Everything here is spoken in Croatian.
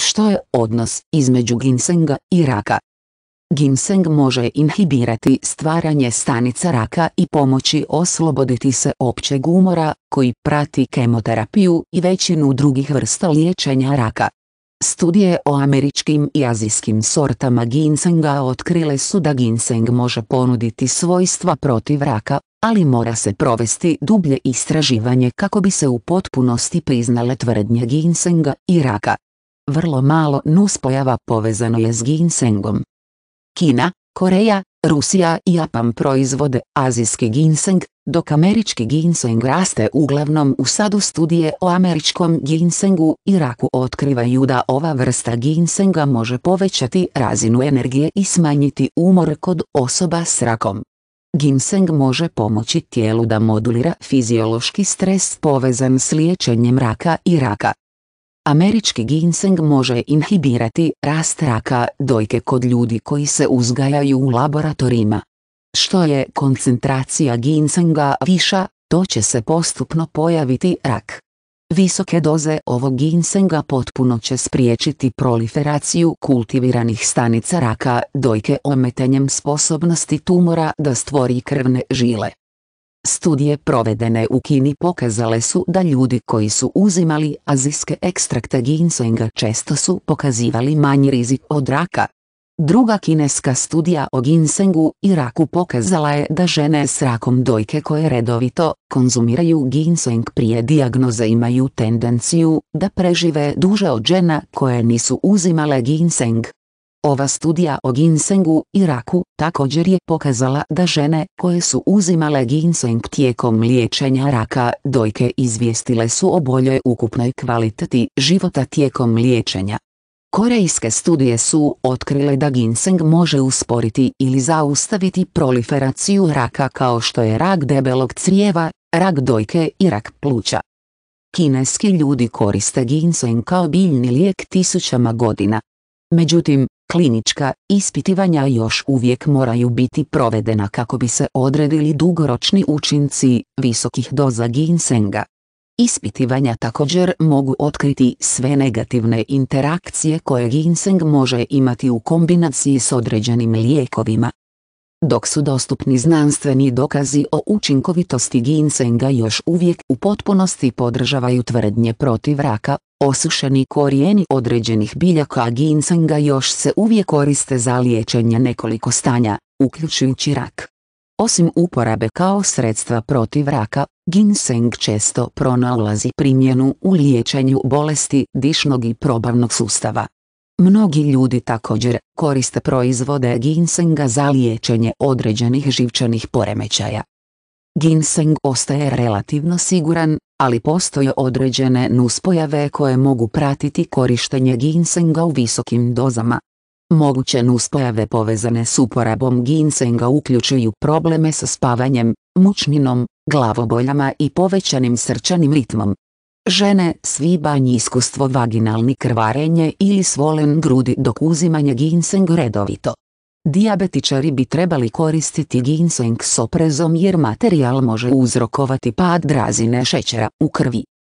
Što je odnos između ginsenga i raka? Ginseng može inhibirati stvaranje stanica raka i pomoći osloboditi se općeg umora koji prati kemoterapiju i većinu drugih vrsta liječenja raka. Studije o američkim i azijskim sortama ginsenga otkrile su da ginseng može ponuditi svojstva protiv raka, ali mora se provesti dublje istraživanje kako bi se u potpunosti priznale tvrdnje ginsenga i raka. Vrlo malo nuspojava povezano je s ginsengom. Kina, Koreja, Rusija i Japan proizvode azijski ginseng, dok američki ginseng raste uglavnom u sadu studije o američkom ginsengu i raku otkrivaju da ova vrsta ginsenga može povećati razinu energije i smanjiti umor kod osoba s rakom. Ginseng može pomoći tijelu da modulira fiziološki stres povezan s liječenjem raka i raka. Američki ginseng može inhibirati rast raka dojke kod ljudi koji se uzgajaju u laboratorijima. Što je koncentracija ginsenga viša, to će se postupno pojaviti rak. Visoke doze ovog ginsenga potpuno će spriječiti proliferaciju kultiviranih stanica raka dojke ometenjem sposobnosti tumora da stvori krvne žile. Studije provedene u Kini pokazale su da ljudi koji su uzimali azijske ekstrakte ginsenga često su pokazivali manji rizik od raka. Druga kineska studija o ginsengu i raku pokazala je da žene s rakom dojke koje redovito konzumiraju ginseng prije dijagnoze imaju tendenciju da prežive duže od žena koje nisu uzimale ginseng. Ova studija o ginsengu i raku također je pokazala da žene koje su uzimale ginseng tijekom liječenja raka dojke izvijestile su o boljoj ukupnoj kvaliteti života tijekom liječenja. Korejske studije su otkrile da ginseng može usporiti ili zaustaviti proliferaciju raka kao što je rak debelog crijeva, rak dojke i rak pluća. Kineski ljudi koriste ginseng kao biljni lijek tisućama godina. Međutim, klinička ispitivanja još uvijek moraju biti provedena kako bi se odredili dugoročni učinci visokih doza ginsenga. Ispitivanja također mogu otkriti sve negativne interakcije koje ginseng može imati u kombinaciji s određenim lijekovima. Dok su dostupni znanstveni dokazi o učinkovitosti ginsenga još uvijek u potpunosti podržavaju tvrdnje protiv raka, Osušeni korijeni određenih biljaka ginsenga još se uvijek koriste za liječenje nekoliko stanja, uključujući rak. Osim uporabe kao sredstva protiv raka, ginseng često pronalazi primjenu u liječenju bolesti dišnog i probavnog sustava. Mnogi ljudi također koriste proizvode ginsenga za liječenje određenih živčanih poremećaja. Ginseng ostaje relativno siguran ali postoje određene nuspojave koje mogu pratiti korištenje ginsenga u visokim dozama. Moguće nuspojave povezane s uporabom ginsenga uključuju probleme sa spavanjem, mučninom, glavoboljama i povećanim srčanim ritmom. Žene svibanj iskustvo vaginalni krvarenje ili svolen grudi dok uzimanje ginseng redovito Dijabetičari bi trebali koristiti ginseng s oprezom jer materijal može uzrokovati pad razine šećera u krvi.